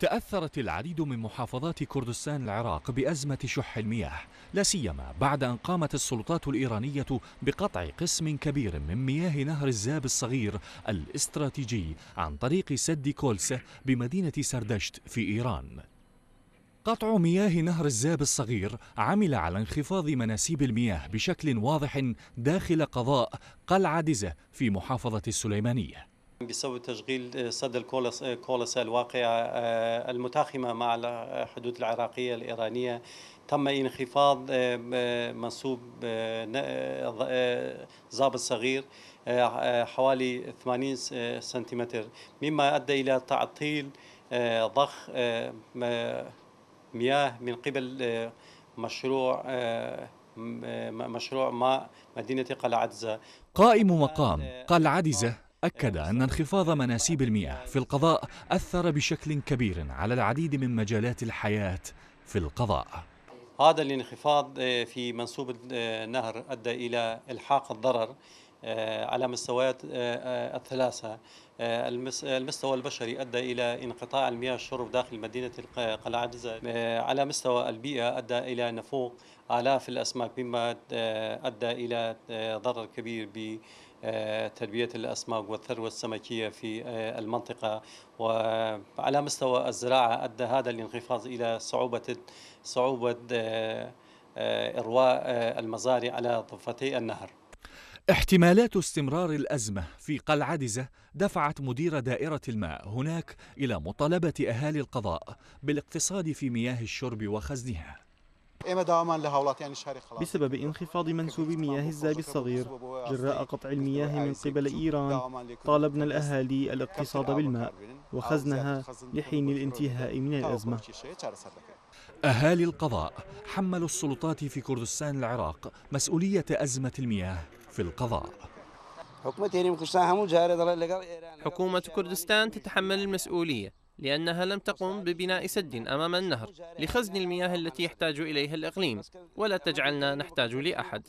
تأثرت العديد من محافظات كردستان العراق بأزمة شح المياه لا سيما بعد أن قامت السلطات الإيرانية بقطع قسم كبير من مياه نهر الزاب الصغير الاستراتيجي عن طريق سد كولسة بمدينة سردشت في إيران قطع مياه نهر الزاب الصغير عمل على انخفاض مناسيب المياه بشكل واضح داخل قضاء قلعة دزة في محافظة السليمانية بسبب تشغيل صدى الكولس الواقع آه، المتاخمة مع الحدود العراقية الإيرانية تم انخفاض آه، آه، منسوب ضابط صغير حوالي 80 سنتيمتر مما أدى إلى تعطيل ضخ مياه من قبل مشروع مشروع ماء مدينة قلعدزة قائم مقام قلعدزة أكد أن انخفاض مناسيب المياه في القضاء أثر بشكل كبير على العديد من مجالات الحياة في القضاء هذا الانخفاض آه، في منسوب النهر آه، أدى إلى إلحاق الضرر آه، على مستويات آه، آه، الثلاثة المستوى البشري أدى إلى انقطاع المياه الشرب داخل مدينة قلعدزة على مستوى البيئة أدى إلى نفوق آلاف الأسماك مما أدى إلى ضرر كبير ب تربية الأسماك والثروة السمكية في المنطقة وعلى مستوى الزراعة أدى هذا الانخفاض إلى صعوبة صعوبة إرواء المزارع على ضفتي النهر احتمالات استمرار الأزمة في قلعدزة دفعت مدير دائرة الماء هناك إلى مطالبة أهالي القضاء بالاقتصاد في مياه الشرب وخزنها بسبب انخفاض منسوب مياه الزاب الصغير جراء قطع المياه من قبل إيران طالبنا الأهالي الاقتصاد بالماء وخزنها لحين الانتهاء من الأزمة أهالي القضاء حملوا السلطات في كردستان العراق مسؤولية أزمة المياه في القضاء حكومة كردستان تتحمل المسؤولية لأنها لم تقم ببناء سد أمام النهر لخزن المياه التي يحتاج إليها الإقليم ولا تجعلنا نحتاج لأحد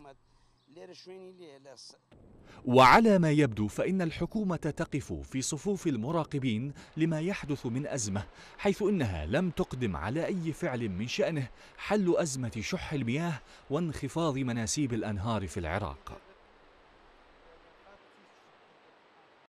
وعلى ما يبدو فإن الحكومة تقف في صفوف المراقبين لما يحدث من أزمة حيث إنها لم تقدم على أي فعل من شأنه حل أزمة شح المياه وانخفاض مناسيب الأنهار في العراق